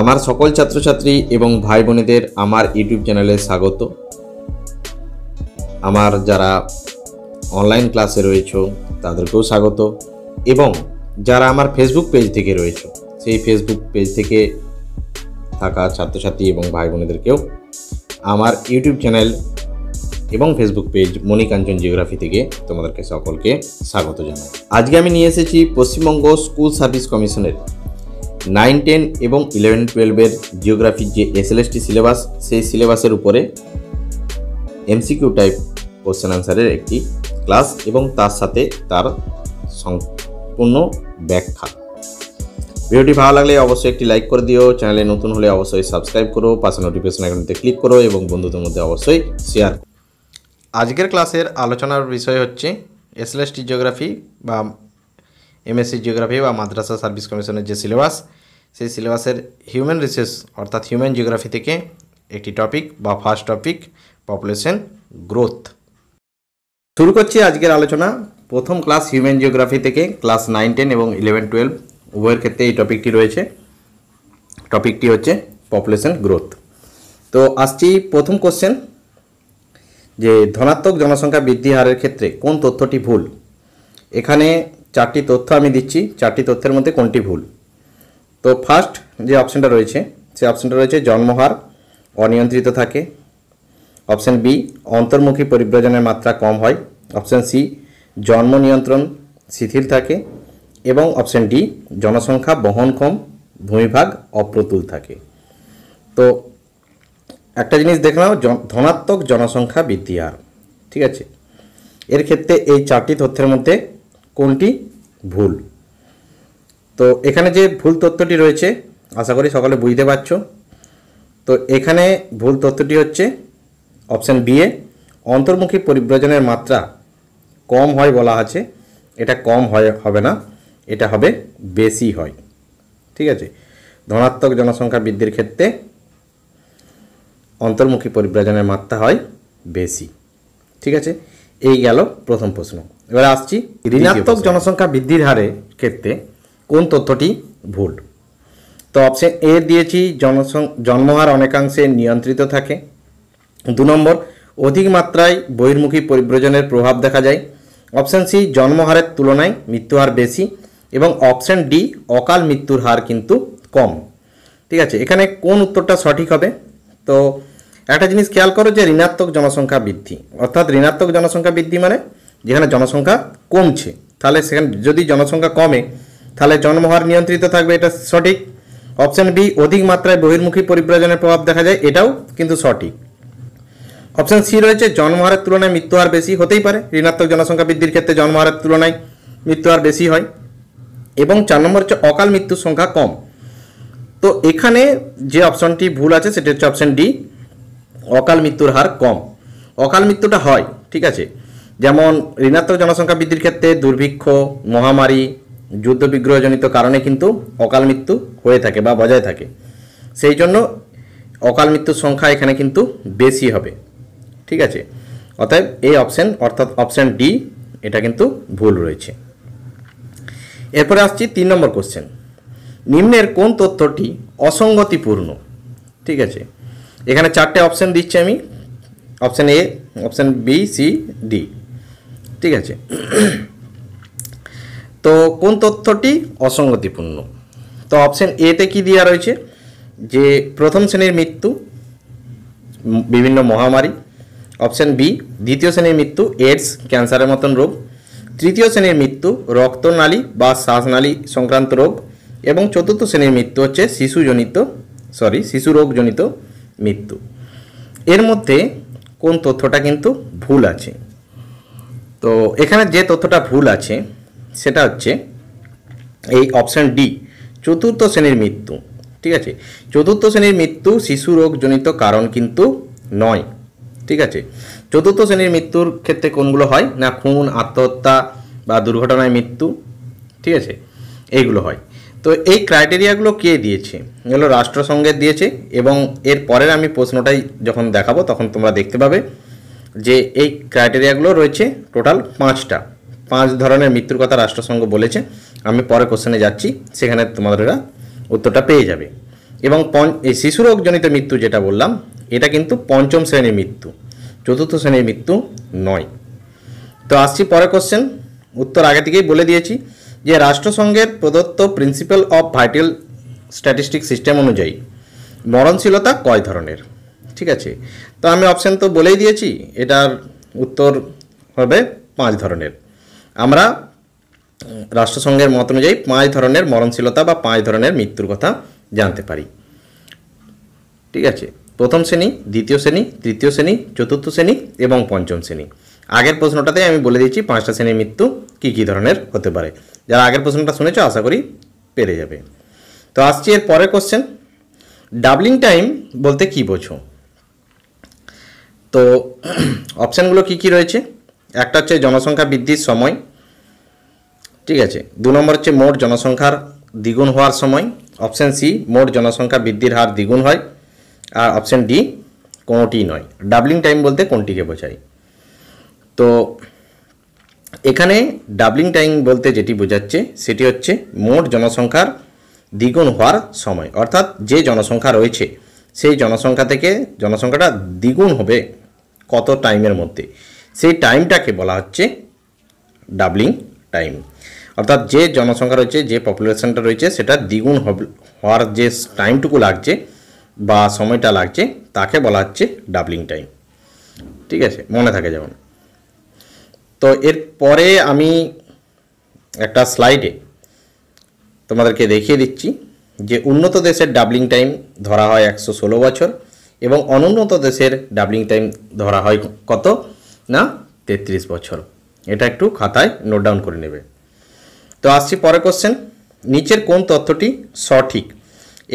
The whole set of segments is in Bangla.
আমার সকল ছাত্রছাত্রী এবং ভাই বোনেদের আমার ইউটিউব চ্যানেলে স্বাগত আমার যারা অনলাইন ক্লাসে রয়েছ তাদেরকেও স্বাগত এবং যারা আমার ফেসবুক পেজ থেকে রয়েছ সেই ফেসবুক পেজ থেকে থাকা ছাত্রছাত্রী এবং ভাই বোনেদেরকেও আমার ইউটিউব চ্যানেল এবং ফেসবুক পেজ মণিকাঞ্চন জিওগ্রাফি থেকে তোমাদেরকে সকলকে স্বাগত জানাই আজকে আমি নিয়ে এসেছি পশ্চিমবঙ্গ স্কুল সার্ভিস কমিশনের নাইন টেন এবং ইলেভেন টুয়েলভের জিওগ্রাফির যে এসএলএসটি সিলেবাস সেই সিলেবাসের উপরে এমসিকিউ টাইপ কোশ্চেন আনসারের একটি ক্লাস এবং তার সাথে তার সম্পূর্ণ ব্যাখ্যা ভিডিওটি ভালো লাগলে অবশ্যই একটি লাইক করে দিও চ্যানেলে নতুন হলে অবশ্যই সাবস্ক্রাইব করো পাশে নোটিফিকেশন আইকনটিতে ক্লিক করো এবং বন্ধুদের মধ্যে অবশ্যই শেয়ার আজকের ক্লাসের আলোচনার বিষয় হচ্ছে এসএলএসটি জিওগ্রাফি বা এমএসসি জিওগ্রাফি বা মাদ্রাসা সার্ভিস কমিশনের যে সিলেবাস সেই সিলেবাসের হিউম্যান রিসোর্স অর্থাৎ হিউম্যান জিওগ্রাফি থেকে একটি টপিক বা ফার্স্ট টপিক পপুলেশন গ্রোথ শুরু করছি আজকের আলোচনা প্রথম ক্লাস হিউম্যান জিওগ্রাফি থেকে ক্লাস নাইন টেন এবং ইলেভেন টুয়েলভ উভয়ের ক্ষেত্রে এই টপিকটি রয়েছে টপিকটি হচ্ছে পপুলেশন গ্রোথ তো আসছি প্রথম কোশ্চেন যে ধনাত্মক জনসংখ্যা বৃদ্ধি হারের ক্ষেত্রে কোন তথ্যটি ভুল এখানে চারটি তথ্য আমি দিচ্ছি চারটি তথ্যের মধ্যে কোনটি ভুল তো ফার্স্ট যে অপশানটা রয়েছে সে অপশানটা রয়েছে জন্মহার অনিয়ন্ত্রিত থাকে অপশান বি অন্তর্মুখী পরিব্রজনের মাত্রা কম হয় অপশান সি জন্ম নিয়ন্ত্রণ শিথিল থাকে এবং অপশান ডি জনসংখ্যা বহনক্ষম ভূমিভাগ অপ্রতুল থাকে তো একটা জিনিস দেখে নাও ধনাত্মক জনসংখ্যা বৃদ্ধি আর ঠিক আছে এর ক্ষেত্রে এই চারটি তথ্যের মধ্যে কোনটি ভুল তো এখানে যে ভুল তথ্যটি রয়েছে আশা করি সকলে বুঝতে পারছ তো এখানে ভুল তথ্যটি হচ্ছে অপশান বি এ অন্তর্মুখী পরিব্রজনের মাত্রা কম হয় বলা আছে এটা কম হয় হবে না এটা হবে বেশি হয় ঠিক আছে ধনাত্মক জনসংখ্যা বৃদ্ধির ক্ষেত্রে অন্তর্মুখী পরিব্রজনের মাত্রা হয় বেশি ঠিক আছে এই গেল প্রথম প্রশ্ন এবার আসছি ঋণাত্মক জনসংখ্যা বৃদ্ধির হারে ক্ষেত্রে কোন তথ্যটি ভুল তো অপশন এ দিয়েছি জনসং জন্মহার অনেকাংশে নিয়ন্ত্রিত থাকে দু নম্বর অধিক মাত্রায় বহির্মুখী পরিব্রজনের প্রভাব দেখা যায় অপশান সি জন্মহারের তুলনায় মৃত্যুহার বেশি এবং অপশান ডি অকাল মৃত্যুর হার কিন্তু কম ঠিক আছে এখানে কোন উত্তরটা সঠিক হবে তো একটা জিনিস খেয়াল করো যে ঋণাত্মক জনসংখ্যা বৃদ্ধি অর্থাৎ ঋণাত্মক জনসংখ্যা বৃদ্ধি মানে যেখানে জনসংখ্যা কমছে তাহলে সেখানে যদি জনসংখ্যা কমে তাহলে জন্মহার নিয়ন্ত্রিত থাকবে এটা সঠিক অপশান বি অধিক মাত্রায় বহির্মুখী পরিব্রাজনের প্রভাব দেখা যায় এটাও কিন্তু সঠিক অপশান সি রয়েছে জন্মহারের তুলনায় মৃত্যুহার বেশি হতেই পারে ঋণাত্মক জনসংখ্যা বৃদ্ধির ক্ষেত্রে জন্মহারের তুলনায় মৃত্যুহার বেশি হয় এবং চার নম্বর হচ্ছে অকাল মৃত্যুর সংখ্যা কম তো এখানে যে অপশানটি ভুল আছে সেটি হচ্ছে অপশান ডি অকাল মৃত্যুর হার কম অকাল মৃত্যুটা হয় ঠিক আছে যেমন ঋণাত্মক জনসংখ্যা বৃদ্ধির ক্ষেত্রে দুর্ভিক্ষ মহামারী যুদ্ধ বিগ্রহজনিত কারণে কিন্তু অকাল মৃত্যু হয়ে থাকে বা বজায় থাকে সেই জন্য অকাল মৃত্যুর সংখ্যা এখানে কিন্তু বেশি হবে ঠিক আছে অতএব এই অপশান অর্থাৎ অপশান ডি এটা কিন্তু ভুল রয়েছে এরপরে আসছি তিন নম্বর কোশ্চেন নিম্নের কোন তথ্যটি অসঙ্গতিপূর্ণ ঠিক আছে এখানে চারটে অপশান দিচ্ছি আমি option A option B C D ঠিক আছে তো কোন তথ্যটি অসঙ্গতিপূর্ণ তো অপশন এতে কি দেওয়া রয়েছে যে প্রথম শ্রেণীর মৃত্যু বিভিন্ন মহামারী অপশন বি দ্বিতীয় শ্রেণীর মৃত্যু এইডস ক্যান্সারের মতন রোগ তৃতীয় শ্রেণীর মৃত্যু রক্তনালী বা শ্বাসনালী সংক্রান্ত রোগ এবং চতুর্থ শ্রেণীর মৃত্যু হচ্ছে শিশুজনিত সরি শিশু রোগজনিত মৃত্যু এর মধ্যে কোন তথ্যটা কিন্তু ভুল আছে তো এখানে যে তথ্যটা ভুল আছে সেটা হচ্ছে এই অপশান ডি চতুর্থ শ্রেণীর মৃত্যু ঠিক আছে চতুর্থ শ্রেণীর মৃত্যু শিশু রোগজনিত কারণ কিন্তু নয় ঠিক আছে চতুর্থ শ্রেণীর মৃত্যুর ক্ষেত্রে কোনগুলো হয় না খুন আত্মহত্যা বা দুর্ঘটনায় মৃত্যু ঠিক আছে এইগুলো হয় তো এই ক্রাইটেরিয়াগুলো কে দিয়েছে এগুলো রাষ্ট্রসংঘের দিয়েছে এবং এর পরের আমি প্রশ্নটাই যখন দেখাবো তখন তোমরা দেখতে পাবে যে এই ক্রাইটেরিয়াগুলো রয়েছে টোটাল পাঁচটা পাঁচ ধরনের মৃত্যুর কথা রাষ্ট্রসংঘ বলেছে আমি পরে কোশ্চেনে যাচ্ছি সেখানে তোমাদেরা উত্তরটা পেয়ে যাবে এবং পঞ্চ শিশুরোগজনিত মৃত্যু যেটা বললাম এটা কিন্তু পঞ্চম শ্রেণীর মৃত্যু চতুর্থ শ্রেণীর মৃত্যু নয় তো আসছি পরে কোশ্চেন উত্তর আগে থেকেই বলে দিয়েছি যে রাষ্ট্রসংঘের প্রদত্ত principle of vital statistic system অনুযায়ী মরণশীলতা কয় ধরনের ঠিক আছে তো আমি অপশান তো বলেই দিয়েছি এটার উত্তর হবে পাঁচ ধরনের আমরা রাষ্ট্রসংঘের মত অনুযায়ী পাঁচ ধরনের মরণশীলতা বা পাঁচ ধরনের মৃত্যুর কথা জানতে পারি ঠিক আছে প্রথম শ্রেণী দ্বিতীয় শ্রেণী তৃতীয় শ্রেণী চতুর্থ শ্রেণী এবং পঞ্চম শ্রেণী আগের প্রশ্নটাতে আমি বলে দিচ্ছি পাঁচটা শ্রেণীর মৃত্যু কী কী ধরনের হতে পারে যারা আগের প্রশ্নটা শুনেছ আশা করি পেরে যাবে তো আসছি এর পরের কোশ্চেন ডাবলিং টাইম বলতে কী বোঝো তো অপশানগুলো কী কী রয়েছে একটা হচ্ছে জনসংখ্যা বৃদ্ধির সময় ঠিক আছে দু নম্বর হচ্ছে মোট জনসংখ্যার দ্বিগুণ হওয়ার সময় অপশান সি মোট জনসংখ্যা বৃদ্ধির হার দ্বিগুণ হয় আর অপশান ডি কোনোটি নয় ডাবলিং টাইম বলতে কোনটিকে বোঝায় তো এখানে ডাবলিং টাইম বলতে যেটি বোঝাচ্ছে সেটি হচ্ছে মোট জনসংখ্যার দ্বিগুণ হওয়ার সময় অর্থাৎ যে জনসংখ্যা রয়েছে সেই জনসংখ্যা থেকে জনসংখ্যাটা দ্বিগুণ হবে কত টাইমের মধ্যে সেই টাইমটাকে বলা হচ্ছে ডাবলিং টাইম অর্থাৎ যে জনসংখ্যা রয়েছে যে পপুলেশনটা রয়েছে সেটা দ্বিগুণ হওয়ার যে টাইমটুকু লাগছে বা সময়টা লাগছে তাকে বলা হচ্ছে ডাবলিং টাইম ঠিক আছে মনে থাকে যেমন তো এরপরে আমি একটা স্লাইডে তোমাদেরকে দেখিয়ে দিচ্ছি যে উন্নত দেশের ডাবলিং টাইম ধরা হয় একশো বছর এবং অনুন্নত দেশের ডাবলিং টাইম ধরা হয় কত না তেত্রিশ বছর এটা একটু খাতায় নোট ডাউন করে নেবে তো আসছি পরে কোশ্চেন নিচের কোন তথ্যটি সঠিক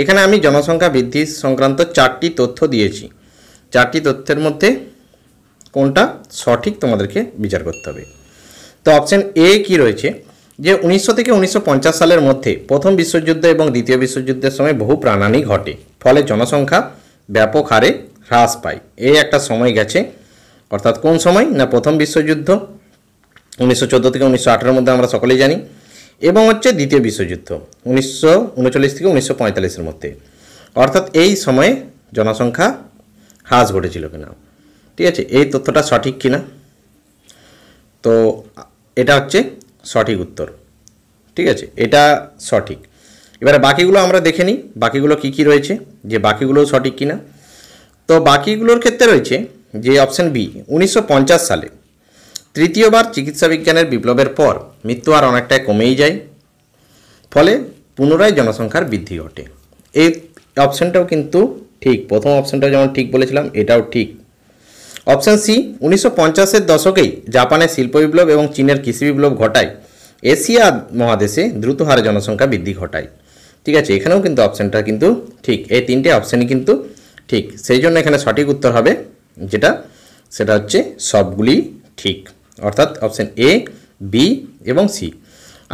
এখানে আমি জনসংখ্যা বৃদ্ধি সংক্রান্ত চারটি তথ্য দিয়েছি চারটি তথ্যের মধ্যে কোনটা সঠিক তোমাদেরকে বিচার করতে হবে তো অপশান এ কি রয়েছে যে উনিশশো থেকে উনিশশো সালের মধ্যে প্রথম বিশ্বযুদ্ধ এবং দ্বিতীয় বিশ্বযুদ্ধের সময় বহু প্রাণানি ঘটে ফলে জনসংখ্যা ব্যাপক হারে হ্রাস পায় এই একটা সময় গেছে অর্থাৎ কোন সময় না প্রথম বিশ্বযুদ্ধ উনিশশো চোদ্দো থেকে উনিশশো আঠারোর মধ্যে আমরা সকলেই জানি এবং হচ্ছে দ্বিতীয় বিশ্বযুদ্ধ উনিশশো উনচল্লিশ থেকে উনিশশো পঁয়তাল্লিশের মধ্যে অর্থাৎ এই সময়ে জনসংখ্যা হ্রাস ঘটেছিল কিনা ঠিক আছে এই তথ্যটা সঠিক কিনা তো এটা হচ্ছে সঠিক উত্তর ঠিক আছে এটা সঠিক এবারে বাকিগুলো আমরা দেখে নিই বাকিগুলো কী কী রয়েছে যে বাকিগুলো সঠিক কিনা তো বাকিগুলোর ক্ষেত্রে রয়েছে যে অপশন বি উনিশশো সালে তৃতীয়বার চিকিৎসা বিজ্ঞানের বিপ্লবের পর মৃত্যু আর অনেকটাই কমেই যায় ফলে পুনরায় জনসংখ্যার বৃদ্ধি ঘটে এই অপশানটাও কিন্তু ঠিক প্রথম অপশানটা যেমন ঠিক বলেছিলাম এটাও ঠিক অপশান সি উনিশশো পঞ্চাশের দশকেই জাপানের শিল্প বিপ্লব এবং চীনের কৃষি বিপ্লব ঘটায় এশিয়া মহাদেশে দ্রুত হারে জনসংখ্যা বৃদ্ধি ঘটায় ঠিক আছে এখানেও কিন্তু অপশানটা কিন্তু ঠিক এই তিনটে অপশানই কিন্তু ঠিক সেই জন্য এখানে সঠিক উত্তর হবে যেটা সেটা হচ্ছে সবগুলি ঠিক অর্থাৎ অপশান এ বি এবং সি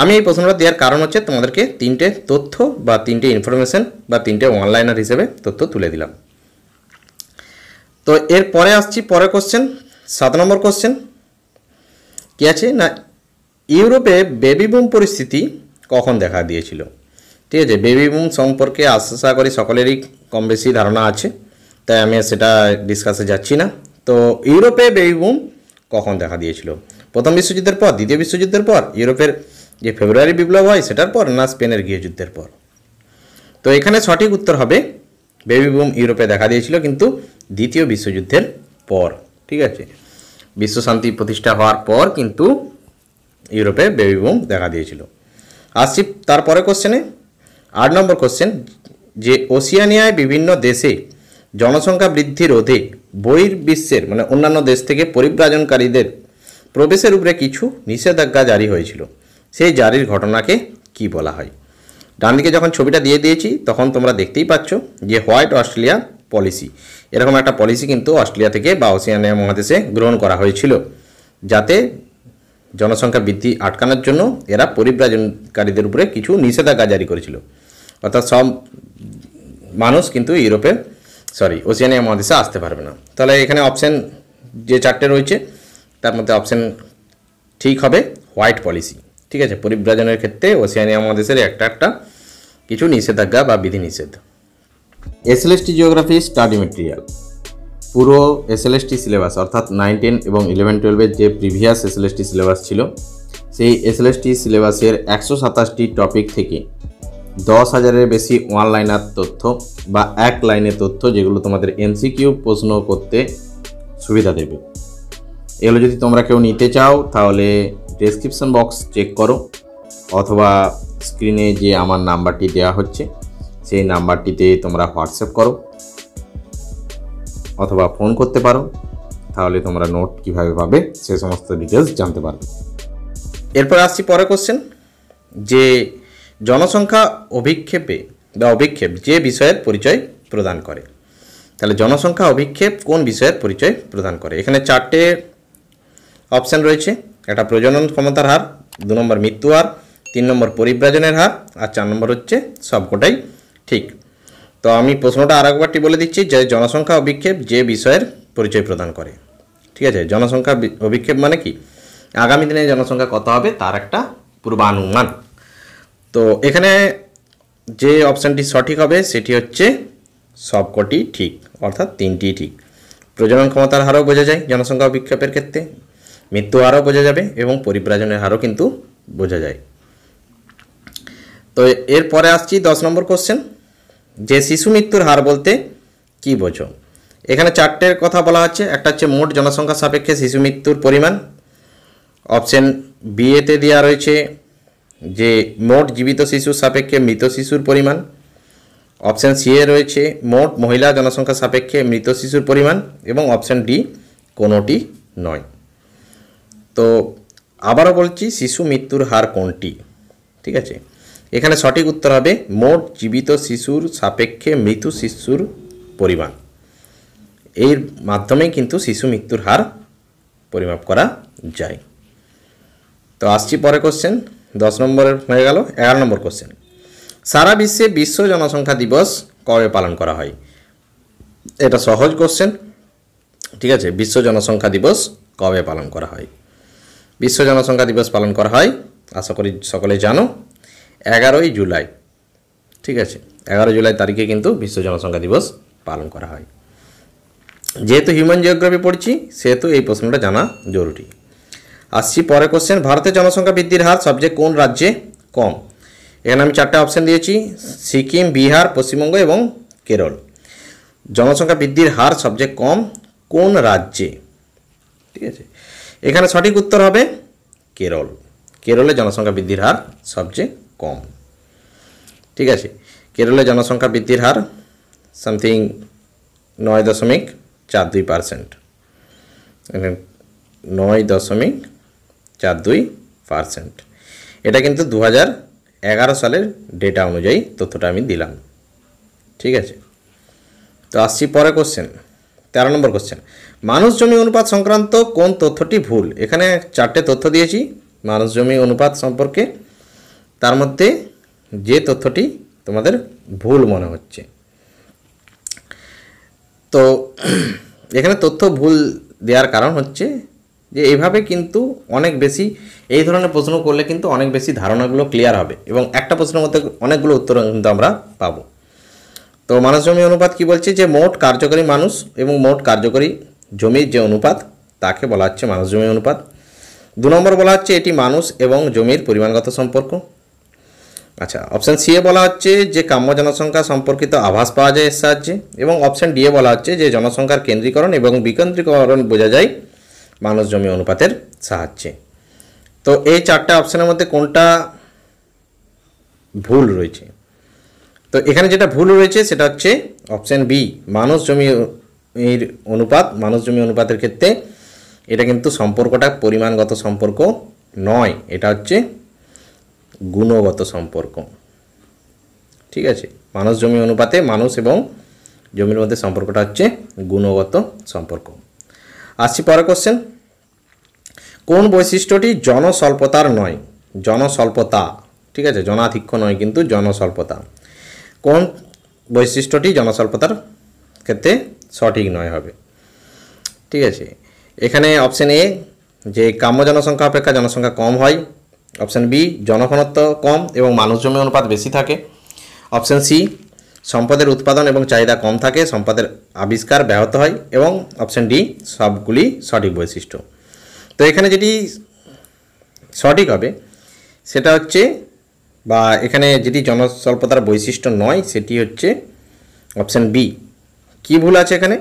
আমি এই প্রশ্নটা দেওয়ার কারণ হচ্ছে তোমাদেরকে তিনটে তথ্য বা তিনটে ইনফরমেশান বা তিনটে অনলাইনার হিসেবে তথ্য তুলে দিলাম তো এর পরে আসছি পরে কোশ্চেন সাত নম্বর কোশ্চেন কি আছে না ইউরোপে বেবি বুম পরিস্থিতি কখন দেখা দিয়েছিল ঠিক আছে বেবি বুম সম্পর্কে আশা করি সকলেরই কম বেশি ধারণা আছে তাই আমি সেটা ডিসকাসে যাচ্ছি না তো ইউরোপে বুম কখন দেখা দিয়েছিল প্রথম বিশ্বযুদ্ধের পর দ্বিতীয় বিশ্বযুদ্ধের পর ইউরোপের যে ফেব্রুয়ারি বিপ্লব হয় সেটার পর না স্পেনের গৃহযুদ্ধের পর তো এখানে সঠিক উত্তর হবে বুম ইউরোপে দেখা দিয়েছিল কিন্তু দ্বিতীয় বিশ্বযুদ্ধের পর ঠিক আছে বিশ্ব শান্তি প্রতিষ্ঠা হওয়ার পর কিন্তু ইউরোপে বুম দেখা দিয়েছিল আসছি তারপরে কোশ্চেনে আট নম্বর কোশ্চেন যে ওশিয়ানিয়ায় বিভিন্ন দেশে জনসংখ্যা বৃদ্ধির রোধে বহির বিশ্বের মানে অন্যান্য দেশ থেকে পরিব্রাজনকারীদের প্রবেশের উপরে কিছু নিষেধাজ্ঞা জারি হয়েছিল সেই জারির ঘটনাকে কি বলা হয় ডান দিকে যখন ছবিটা দিয়ে দিয়েছি তখন তোমরা দেখতেই পাচ্ছ যে হোয়াইট অস্ট্রেলিয়া পলিসি এরকম একটা পলিসি কিন্তু অস্ট্রেলিয়া থেকে বা ওসিয়ানিয়া মহাদেশে গ্রহণ করা হয়েছিল যাতে জনসংখ্যা বৃদ্ধি আটকানোর জন্য এরা পরিব্রাজনকারীদের উপরে কিছু নিষেধাজ্ঞা জারি করেছিল অর্থাৎ সব মানুষ কিন্তু ইউরোপে সরি ওসিয়ানিয়া মহাদেশে আসতে পারবে না তাহলে এখানে অপশান যে চারটে রয়েছে তার মধ্যে অপশান ঠিক হবে হোয়াইট পলিসি ঠিক আছে পরিব্রাজনের ক্ষেত্রে ওসিয়ানিয়া মহাদেশের একটা একটা কিছু নিষেধাজ্ঞা বা বিধিনিষেধ এসএলএসটি জিওগ্রাফি স্টাডি মেটেরিয়াল পুরো এসএলএসটি সিলেবাস অর্থাৎ নাইন টেন এবং ইলেভেন টুয়েলভের যে প্রিভিয়াস এসএলএসটি সিলেবাস ছিল সেই এসএলএসটি সিলেবাসের একশো সাতাশটি টপিক থেকে দশ হাজারের বেশি ওয়ান লাইনার তথ্য বা এক লাইনের তথ্য যেগুলো তোমাদের এমসিকিউ প্রশ্ন করতে সুবিধা দেবে এগুলো যদি তোমরা কেউ নিতে চাও তাহলে ডেসক্রিপশন বক্স চেক করো অথবা স্ক্রিনে যে আমার নাম্বারটি দেওয়া হচ্ছে সেই নাম্বারটিতে তোমরা হোয়াটসঅ্যাপ করো অথবা ফোন করতে পারো তাহলে তোমরা নোট কিভাবে পাবে সে সমস্ত ডিটেলস জানতে পারবে এরপর আসছি পরে কোশ্চেন যে জনসংখ্যা অভিক্ষেপে বা অভিক্ষেপ যে বিষয়ের পরিচয় প্রদান করে তাহলে জনসংখ্যা অভিক্ষেপ কোন বিষয়ের পরিচয় প্রদান করে এখানে চারটে অপশান রয়েছে একটা প্রজনন ক্ষমতার হার দু নম্বর মৃত্যু হার তিন নম্বর পরিব্রাজনের হার আর চার নম্বর হচ্ছে সবকটাই ঠিক তো আমি প্রশ্নটা আর একবারটি বলে দিচ্ছি যে জনসংখ্যা অভিক্ষেপ যে বিষয়ের পরিচয় প্রদান করে ঠিক আছে জনসংখ্যা অভিক্ষেপ মানে কি আগামী দিনে জনসংখ্যা কত হবে তার একটা পূর্বানুমান তো এখানে যে অপশানটি সঠিক হবে সেটি হচ্ছে সবকটি ঠিক অর্থাৎ তিনটি ঠিক প্রজনন ক্ষমতার হারও বোঝা যায় জনসংখ্যা বিক্ষেপের ক্ষেত্রে মৃত্যু হারও বোঝা যাবে এবং পরিব্রাজনের হারও কিন্তু বোঝা যায় তো এরপরে আসছি দশ নম্বর কোশ্চেন যে শিশু মৃত্যুর হার বলতে কি বোঝো এখানে চারটের কথা বলা হচ্ছে একটা হচ্ছে মোট জনসংখ্যা সাপেক্ষে শিশু মৃত্যুর পরিমাণ অপশন বিয়েতে দেওয়া রয়েছে যে মোট জীবিত শিশুর সাপেক্ষে মৃত শিশুর পরিমাণ অপশান সি এ রয়েছে মোট মহিলা জনসংখ্যা সাপেক্ষে মৃত শিশুর পরিমাণ এবং অপশান ডি কোনোটি নয় তো আবারও বলছি শিশু মৃত্যুর হার কোনটি ঠিক আছে এখানে সঠিক উত্তর হবে মোট জীবিত শিশুর সাপেক্ষে মৃত শিশুর পরিমাণ এর মাধ্যমে কিন্তু শিশু মৃত্যুর হার পরিমাপ করা যায় তো আসছি পরে কোশ্চেন দশ নম্বরের হয়ে গেল এগারো নম্বর কোশ্চেন সারা বিশ্বে বিশ্ব জনসংখ্যা দিবস কবে পালন করা হয় এটা সহজ কোশ্চেন ঠিক আছে বিশ্ব জনসংখ্যা দিবস কবে পালন করা হয় বিশ্ব জনসংখ্যা দিবস পালন করা হয় আশা করি সকলে জানো এগারোই জুলাই ঠিক আছে এগারো জুলাই তারিখে কিন্তু বিশ্ব জনসংখ্যা দিবস পালন করা হয় যেহেতু হিউম্যান জিওগ্রাফি পড়ছি সেহেতু এই প্রশ্নটা জানা জরুরি আসছি পরে কোশ্চেন ভারতের জনসংখ্যা বৃদ্ধির হার সবচেয়ে কোন রাজ্যে কম এখানে আমি চারটে অপশান দিয়েছি সিকিম বিহার পশ্চিমবঙ্গ এবং কেরল জনসংখ্যা বৃদ্ধির হার সবচেয়ে কম কোন রাজ্যে ঠিক আছে এখানে সঠিক উত্তর হবে কেরল কেরলে জনসংখ্যা বৃদ্ধির হার সবচেয়ে কম ঠিক আছে কেরলে জনসংখ্যা বৃদ্ধির হার সামথিং নয় দশমিক চার দুই পারসেন্ট নয় দশমিক চার দুই পারসেন্ট এটা কিন্তু দু সালের ডেটা অনুযায়ী তথ্যটা আমি দিলাম ঠিক আছে তো আসছি পরে কোশ্চেন তেরো নম্বর কোশ্চেন মানুষ জমি অনুপাত সংক্রান্ত কোন তথ্যটি ভুল এখানে চারটে তথ্য দিয়েছি মানুষ জমি অনুপাত সম্পর্কে তার মধ্যে যে তথ্যটি তোমাদের ভুল মনে হচ্ছে তো এখানে তথ্য ভুল দেওয়ার কারণ হচ্ছে যে এইভাবে কিন্তু অনেক বেশি এই ধরনের প্রশ্ন করলে কিন্তু অনেক বেশি ধারণাগুলো ক্লিয়ার হবে এবং একটা প্রশ্নের মধ্যে অনেকগুলো উত্তর কিন্তু আমরা পাবো তো মানুষ জমি অনুপাত কি বলছে যে মোট কার্যকরী মানুষ এবং মোট কার্যকরী জমির যে অনুপাত তাকে বলা হচ্ছে মানুষ জমি অনুপাত দু নম্বর বলা হচ্ছে এটি মানুষ এবং জমির পরিমাণগত সম্পর্ক আচ্ছা অপশান সি এ বলা হচ্ছে যে কাম্য জনসংখ্যা সম্পর্কিত আভাস পাওয়া যায় এর সাহায্যে এবং অপশান ডি এ বলা হচ্ছে যে জনসংখ্যার কেন্দ্রীকরণ এবং বিকেন্দ্রীকরণ বোঝা যায় বাংলাদেশ জমি অনুপাতের সাহায্যে তো এই চারটা অপশানের মধ্যে কোনটা ভুল রয়েছে তো এখানে যেটা ভুল রয়েছে সেটা হচ্ছে অপশান বি মানুষ জমি এর অনুপাত মানুষ জমি অনুপাতের ক্ষেত্রে এটা কিন্তু সম্পর্কটা পরিমাণগত সম্পর্ক নয় এটা হচ্ছে গুণগত সম্পর্ক ঠিক আছে মানুষ জমি অনুপাতে মানুষ এবং জমির মধ্যে সম্পর্কটা হচ্ছে গুণগত সম্পর্ক আসছি পরে কোশ্চেন কোন বৈশিষ্ট্যটি জনস্বল্পতার নয় জনস্বল্পতা ঠিক আছে জনাধিক্য নয় কিন্তু জনস্বল্পতা কোন বৈশিষ্ট্যটি জনস্বল্পতার ক্ষেত্রে সঠিক নয় হবে ঠিক আছে এখানে অপশান এ যে কাম্য জনসংখ্যা অপেক্ষা জনসংখ্যা কম হয় অপশান বি জনঘনত্ব কম এবং মানুষজমি অনুপাত বেশি থাকে অপশান সি সম্পদের উৎপাদন এবং চাহিদা কম থাকে সম্পদের আবিষ্কার ব্যাহত হয় এবং অপশান ডি সবগুলি সঠিক বৈশিষ্ট্য তো এখানে যেটি সঠিক হবে সেটা হচ্ছে বা এখানে যেটি জনস্বল্পতার বৈশিষ্ট্য নয় সেটি হচ্ছে অপশান বি কি ভুল আছে এখানে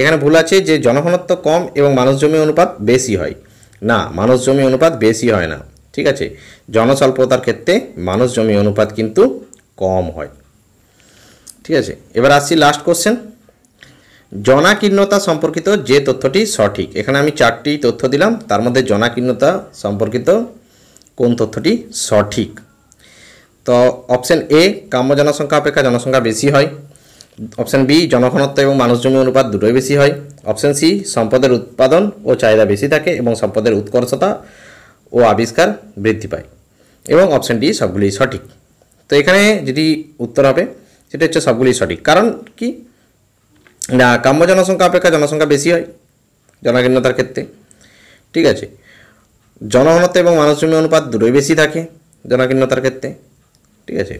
এখানে ভুল আছে যে জনঘনত্ব কম এবং মানুষ জমি অনুপাত বেশি হয় না মানুষ জমি অনুপাত বেশি হয় না ঠিক আছে জনস্বল্পতার ক্ষেত্রে মানুষ জমি অনুপাত কিন্তু কম হয় ঠিক আছে এবার আসছি লাস্ট কোশ্চেন জনাকীর্ণতা সম্পর্কিত যে তথ্যটি সঠিক এখানে আমি চারটি তথ্য দিলাম তার মধ্যে জনাকীর্ণতা সম্পর্কিত কোন তথ্যটি সঠিক তো অপশান এ কাম্য জনসংখ্যা অপেক্ষা জনসংখ্যা বেশি হয় অপশান বি জনঘনত্ব এবং মানুষজমি অনুপাত দুটোই বেশি হয় অপশান সি সম্পদের উৎপাদন ও চাহিদা বেশি থাকে এবং সম্পদের উৎকর্ষতা ও আবিষ্কার বৃদ্ধি পায় এবং অপশান ডি সবগুলি সঠিক তো এখানে যেটি উত্তর হবে সেটা হচ্ছে সবগুলি সঠিক কারণ কি না কাম্য জনসংখ্যা অপেক্ষা জনসংখ্যা বেশি হয় জনাকীর্ণতার ক্ষেত্রে ঠিক আছে জনঘনত্ব এবং মানুষজমি অনুপাত দুটোই বেশি থাকে জনাকীর্ণতার ক্ষেত্রে ঠিক আছে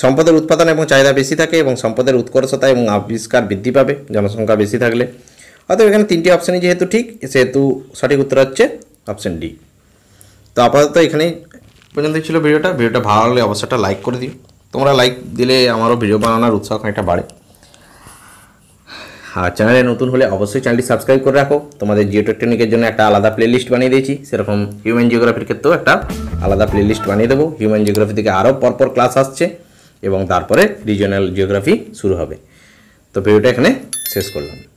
সম্পদের উৎপাদন এবং চাহিদা বেশি থাকে এবং সম্পদের উৎকর্ষতা এবং আবিষ্কার বৃদ্ধি পাবে জনসংখ্যা বেশি থাকলে অতএব এখানে তিনটি অপশানই যেহেতু ঠিক সেহেতু সঠিক উত্তর হচ্ছে অপশান ডি তো আপাতত এখানেই পর্যন্ত ছিল ভিডিওটা ভিডিওটা ভালো লাগলে অবশ্যটা লাইক করে দিও তোমরা লাইক দিলে আমারও ভিডিও বানানোর উৎসাহ খানিকটা বাড়ে আর চ্যানেলে নতুন হলে অবশ্যই চ্যানেলটি সাবস্ক্রাইব করে রাখো তোমাদের জিওটেকটনিকের জন্য একটা আলাদা প্লেলিস্ট বানিয়ে দিয়েছি সেরকম হিউম্যান জিওগ্রাফির ক্ষেত্রেও একটা আলাদা প্লেলিস্ট বানিয়ে দেবো হিউম্যান জিওগ্রাফি থেকে আরও পরপর ক্লাস আসছে এবং তারপরে রিজিওনাল জিওগ্রাফি শুরু হবে তো ভিডিওটা এখানে শেষ করলাম